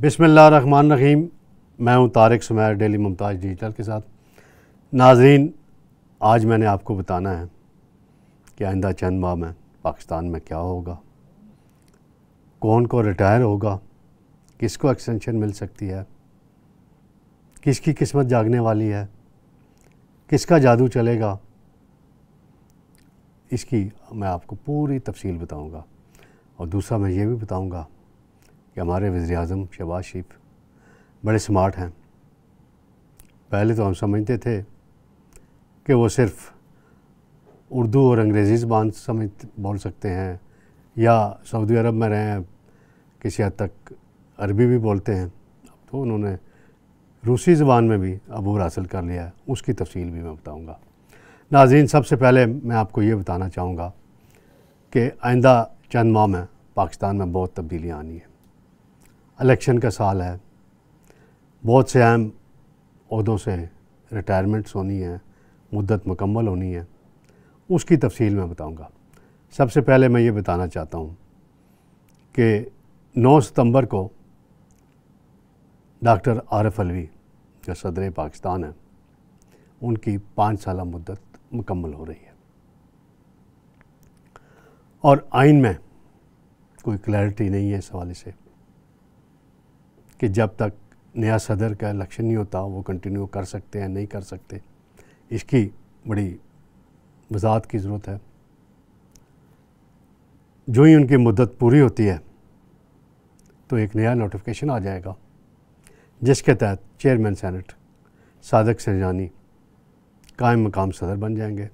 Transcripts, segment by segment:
बिसमान रहीम मैं हूं तारक सुमैर डेली मुमताज़ डिजिटल के साथ नाजरीन आज मैंने आपको बताना है कि आइंदा चंद माह में पाकिस्तान में क्या होगा कौन को रिटायर होगा किसको एक्सटेंशन मिल सकती है किसकी किस्मत जागने वाली है किसका जादू चलेगा इसकी मैं आपको पूरी तफसील बताऊंगा और दूसरा मैं ये भी बताऊंगा कि हमारे वज़ी अजम शहबाज शरीफ बड़े स्मार्ट हैं पहले तो हम समझते थे कि वो सिर्फ़ उर्दू और अंग्रेज़ी ज़बान समझ बोल सकते हैं या सऊदी अरब में रहें किसी हद तक अरबी भी बोलते हैं तो उन्होंने रूसी ज़बान में भी अबूर हासिल कर लिया है उसकी तफसील भी मैं बताऊँगा नाजीन सबसे पहले मैं आपको ये बताना चाहूँगा कि आइंदा चंद माह में पाकिस्तान में बहुत तब्दीलियाँ आनी है इलेक्शन का साल है बहुत से अहम अहदों से रिटायरमेंट्स होनी है मुद्दत मुकम्मल होनी है उसकी तफसील मैं बताऊंगा सबसे पहले मैं ये बताना चाहता हूँ कि 9 सितंबर को डॉक्टर आरफ अलवी जो सदर पाकिस्तान है उनकी पाँच साल मुद्दत मुकम्मल हो रही है और आइन में कोई क्लैरिटी नहीं है इस हवाले से कि जब तक नया सदर का इलेक्शन नहीं होता वो कंटिन्यू कर सकते हैं नहीं कर सकते इसकी बड़ी वजात की ज़रूरत है जो ही उनकी मदत पूरी होती है तो एक नया नोटिफिकेशन आ जाएगा जिसके तहत चेयरमैन सेनेट सादक सरजानी कायम मकाम सदर बन जाएंगे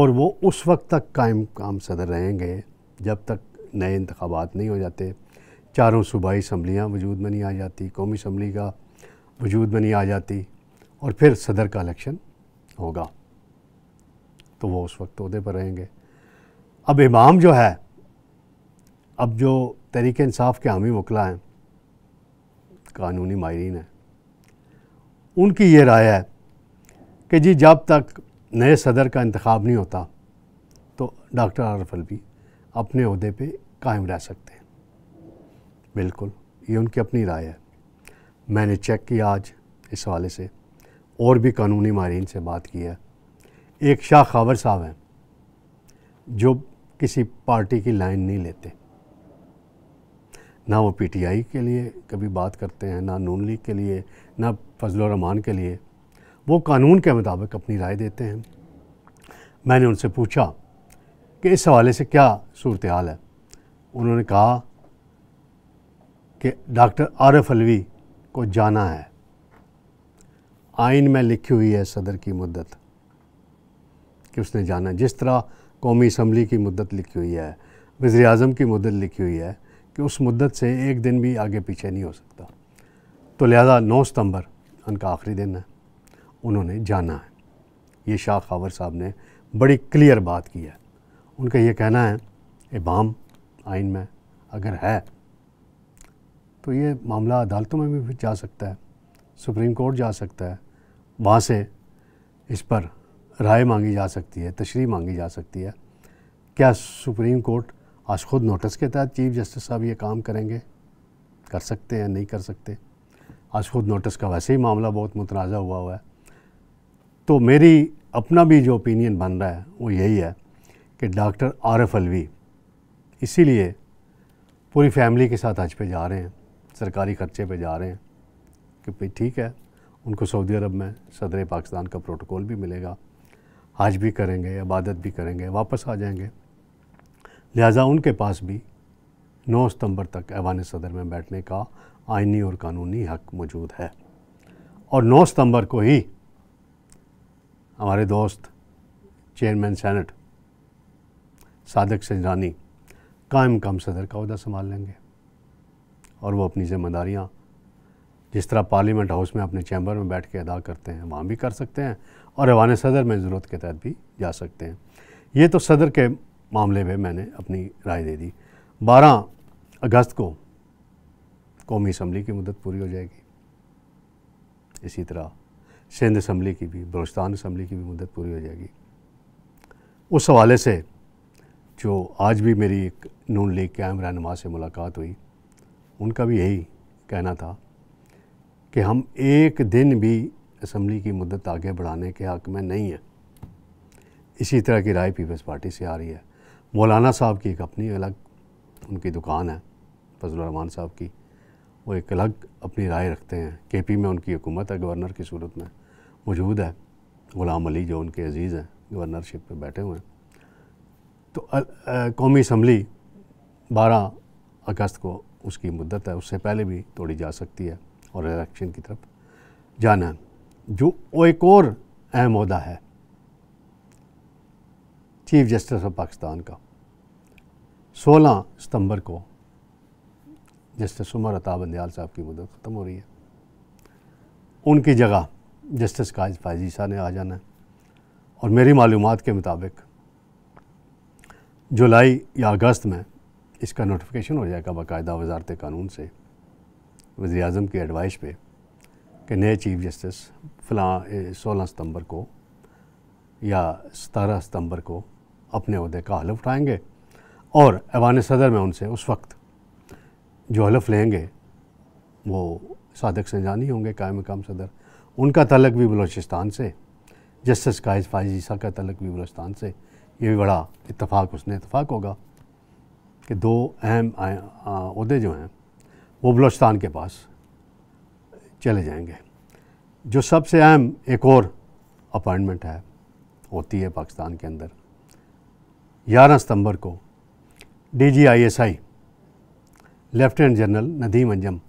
और वो उस वक्त तक कायम मकाम सदर रहेंगे जब तक नए इंतबात नहीं हो जाते चारों सूबाई असम्बलियाँ वजूद में नहीं आ जाती कौमी असम्बली का वजूद में नहीं आ जाती और फिर सदर का इलेक्शन होगा तो वो उस वक्त अहदे पर रहेंगे अब इमाम जो है अब जो तहरीक इंसाफ के हामी वकला हैं कानूनी माहरीन हैं उनकी ये राय है कि जी जब तक नए सदर का इंतखब नहीं होता तो डॉक्टर आरफल भी अपने अहदे पर कायम रह सकते बिल्कुल ये उनकी अपनी राय है मैंने चेक किया आज इस हवाले से और भी कानूनी माहरीन से बात की है एक शाह खावर साहब हैं जो किसी पार्टी की लाइन नहीं लेते ना वो पीटीआई के लिए कभी बात करते हैं ना नून लीग के लिए ना फजल रहमान के लिए वो कानून के मुताबिक अपनी राय देते हैं मैंने उनसे पूछा कि इस हवाले से क्या सूरत हाल है उन्होंने कहा कि डॉक्टर आरफ अलवी को जाना है आइन में लिखी हुई है सदर की मुद्दत कि उसने जाना जिस तरह कौमी असम्बली की मुद्दत लिखी हुई है वज़ी अजम की मुद्दत लिखी हुई है कि उस मुद्दत से एक दिन भी आगे पीछे नहीं हो सकता तो लिहाजा नौ सितंबर उनका आखिरी दिन है उन्होंने जाना है ये शाह खावर साहब ने बड़ी क्लियर बात की है उनका ये कहना है इबाम आइन में अगर है तो ये मामला अदालतों में भी जा सकता है सुप्रीम कोर्ट जा सकता है वहाँ से इस पर राय मांगी जा सकती है तशरी मांगी जा सकती है क्या सुप्रीम कोर्ट आज खुद नोटिस के तहत चीफ जस्टिस साहब ये काम करेंगे कर सकते हैं नहीं कर सकते आज खुद नोटिस का वैसे ही मामला बहुत मुतनाज़ा हुआ हुआ है तो मेरी अपना भी जो ओपिनियन बन रहा है वो यही है कि डॉक्टर आर एफ अलवी इसीलिए पूरी फैमिली के साथ हज पे जा रहे हैं सरकारी खर्चे पे जा रहे हैं कि भाई ठीक है उनको सऊदी अरब में सदर पाकिस्तान का प्रोटोकॉल भी मिलेगा हज भी करेंगे इबादत भी करेंगे वापस आ जाएंगे लिहाजा उनके पास भी 9 सितंबर तक ऐवान सदर में बैठने का आइनी और कानूनी हक मौजूद है और 9 सितंबर को ही हमारे दोस्त चेयरमैन सेनेट सादक सजरानी कायम काम सदर का अहदा संभाल लेंगे और वो अपनी जिम्मेदारियाँ जिस तरह पार्लियामेंट हाउस में अपने चैम्बर में बैठ के अदा करते हैं वहाँ भी कर सकते हैं और ऐवान सदर में ज़रूरत के तहत भी जा सकते हैं ये तो सदर के मामले में मैंने अपनी राय दे दी बारह अगस्त को कौमी इसम्बली की मदद पूरी हो जाएगी इसी तरह सिंध इसम्बली की भी बलोचस्तान इसम्बली की भी मदद पूरी हो जाएगी उस हवाले से जो आज भी मेरी एक नून लीग कैम रहनुमा से मुलाकात हुई उनका भी यही कहना था कि हम एक दिन भी असम्बली की मदत आगे बढ़ाने के हक़ में नहीं है इसी तरह की राय पीपल्स पार्टी से आ रही है मौलाना साहब की एक अपनी अलग उनकी दुकान है फजलरहमान साहब की वो एक अलग अपनी राय रखते हैं के पी में उनकी हुकूमत है गवर्नर की सूरत में मौजूद है ग़ुलाम अली जो उनके अजीज़ हैं गवर्नरशिप पर बैठे हुए हैं तो कौमी असम्बली बारह अगस्त को उसकी मुद्दत है उससे पहले भी तोड़ी जा सकती है और इलेक्शन की तरफ जाना है जो एक और अहम अहदा है चीफ जस्टिस ऑफ पाकिस्तान का 16 सितंबर को जस्टिस उमर अता बंदयाल साहब की मुदत ख़त्म हो रही है उनकी जगह जस्टिस काज शाह ने आ जाना है और मेरी मालूम के मुताबिक जुलाई या अगस्त में इसका नोटिफिकेशन हो जाएगा बाकायदा वजारत कानून से वज़ी अजम की एडवाइस पे कि नए चीफ जस्टिस फलां सोलह सितम्बर को या सतारह सितम्बर को अपने अहदे का हलफ उठाएँगे और ऐवान सदर में उनसे उस वक्त जो हलफ लेंगे वो सदक सजानी होंगे कायम काम सदर उनका तलक भी बलोचिस्तान से जस्टिस फाइज ईसा का तलक भी बलोचिस्तान से ये भी बड़ा इतफाक़ उसने इतफाक़ होगा कि दो अहम अहदे जो हैं वो बलोचस्तान के पास चले जाएंगे जो सबसे अहम एक और अपॉइंटमेंट है होती है पाकिस्तान के अंदर 11 सितंबर को D G I S I lieutenant general Nadeem Anjum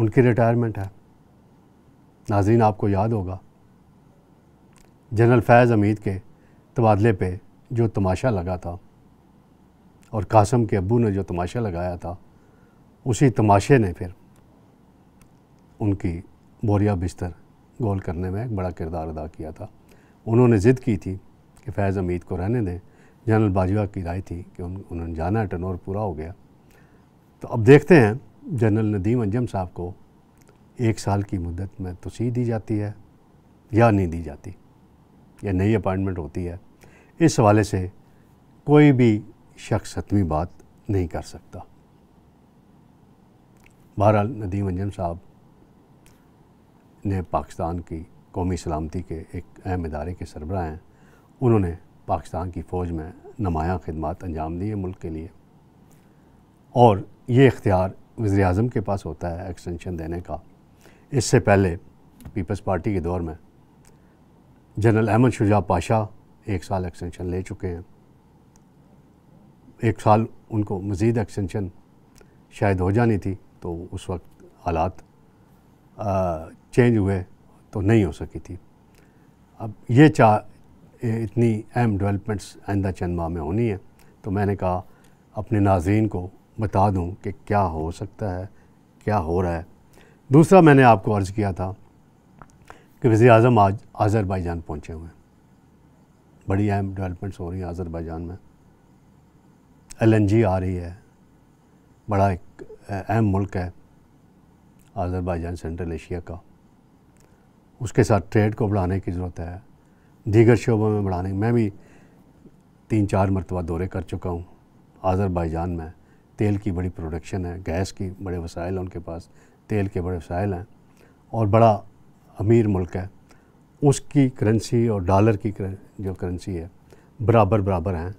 उनकी रिटायरमेंट है नाजरीन आपको याद होगा जनरल फैज़ हमीद के तबादले पे जो तमाशा लगा था और कासम के अबू ने जो तमाशा लगाया था उसी तमाशे ने फिर उनकी बोरिया बिस्तर गोल करने में एक बड़ा किरदार अदा किया था उन्होंने ज़िद की थी कि फैज़ हमीद को रहने दें जनरल बाजवा की राय थी कि उन, उन्होंने जाना है टनोर पूरा हो गया तो अब देखते हैं जनरल नदीम अंजम साहब को एक साल की मुद्दत में तोसी दी जाती है या नहीं दी जाती या नई अपॉइंटमेंट होती है इस हवाले से कोई भी शख्स हतमी बात नहीं कर सकता बहरहाल नदीम अंजम साहब ने पाकिस्तान की कौमी सलामती के एक अहम इदारे के सरबरा हैं उन्होंने पाकिस्तान की फ़ौज में नमायाँ खदमात अंजाम दिए मुल्क के लिए और ये इख्तियार वज़ी अजम के पास होता है एक्सटेंशन देने का इससे पहले पीपल्स पार्टी के दौर में जनरल अहमद शुजा पाशा एक साल एक्सटेंशन ले चुके हैं एक साल उनको मज़ीद एक्सटेंशन शायद हो जानी थी तो उस वक्त हालात चेंज हुए तो नहीं हो सकी थी अब ये चाह इतनी अहम डेवलपमेंट्स आइंदा चंद माह में होनी है तो मैंने कहा अपने नाजरन को बता दूं कि क्या हो सकता है क्या हो रहा है दूसरा मैंने आपको अर्ज़ किया था कि वज़ी अजम आज आज़रबाईजान पहुँचे हुए हैं बड़ी अहम डेवलपमेंट्स हो रही हैं आज़रबाईजान में एलएनजी आ रही है बड़ा एक अहम मुल्क है आज़रबाईजान सेंट्रल एशिया का उसके साथ ट्रेड को बढ़ाने की ज़रूरत है दीगर शोबों में बढ़ाने मैं भी तीन चार मरतबा दौरे कर चुका हूँ आज़रबाईजान में तेल की बड़ी प्रोडक्शन है गैस की बड़े वसाइल हैं उनके पास तेल के बड़े वसाइल हैं और बड़ा अमीर मुल्क है उसकी करेंसी और डॉलर की जो करेंसी है बराबर बराबर हैं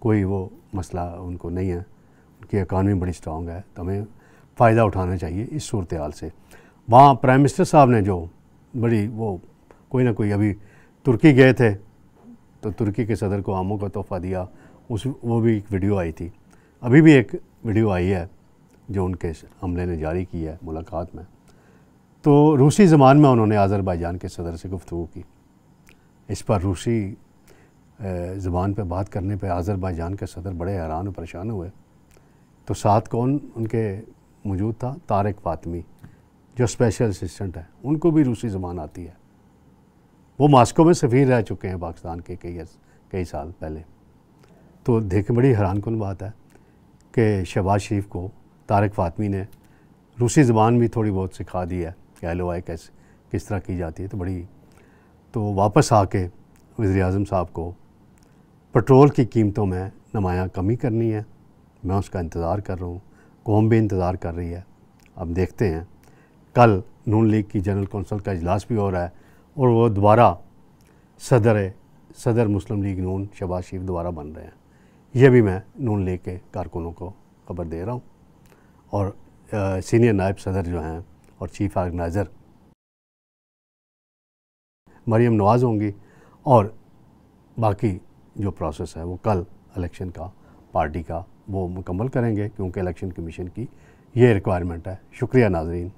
कोई वो मसला उनको नहीं है उनकी इकानमी बड़ी स्ट्रॉन्ग है तो हमें फ़ायदा उठाना चाहिए इस सूरत हाल से वहाँ प्राइम मिनिस्टर साहब ने जो बड़ी वो कोई ना कोई अभी तुर्की गए थे तो तुर्की के सदर को आमों का तोहफ़ा दिया उस वो भी एक वीडियो आई थी अभी भी एक वीडियो आई है जो उनके हमले ने जारी की है मुलाकात में तो रूसी ज़बान में उन्होंने आज़रबाईजान के सदर से गुफ्तु की इस पर रूसी ज़बान पर बात करने पर आज़रबाईजान के सदर बड़े हैरान और परेशान हुए तो साथ कौन उनके मौजूद था तारक फातमी जो स्पेशल असिस्टेंट है उनको भी रूसी ज़बान आती है वो मास्को में सफ़ीर रह चुके हैं पाकिस्तान के कई कई साल पहले तो देखें बड़ी हैरान कन बात है कि शहबाज शरीफ को तारक फातमी ने रूसी ज़बान भी थोड़ी बहुत सिखा दी है कि एल आए आई कैसे किस तरह की जाती है तो बड़ी तो वापस आके वज़ी अजम साहब को पेट्रोल की कीमतों में नमाया कमी करनी है मैं उसका इंतज़ार कर रहा हूँ कौम भी इंतज़ार कर रही है अब देखते हैं कल नून लीग की जनरल कौंसल का इजलास भी हो रहा है और वो दोबारा सदर सदर मुस्लिम लीग नून शबाज शरीफ दोबारा बन रहे हैं ये भी मैं नून लीग के कारकुनों को खबर दे रहा हूँ और आ, सीनियर नायब सदर जो हैं और चीफ आर्गनाइज़र मरियम नवाज़ होंगी और बाकी जो प्रोसेस है वो कल इलेक्शन का पार्टी का वो मुकम्मल करेंगे क्योंकि इलेक्शन कमीशन की ये रिक्वायरमेंट है शुक्रिया नाजरीन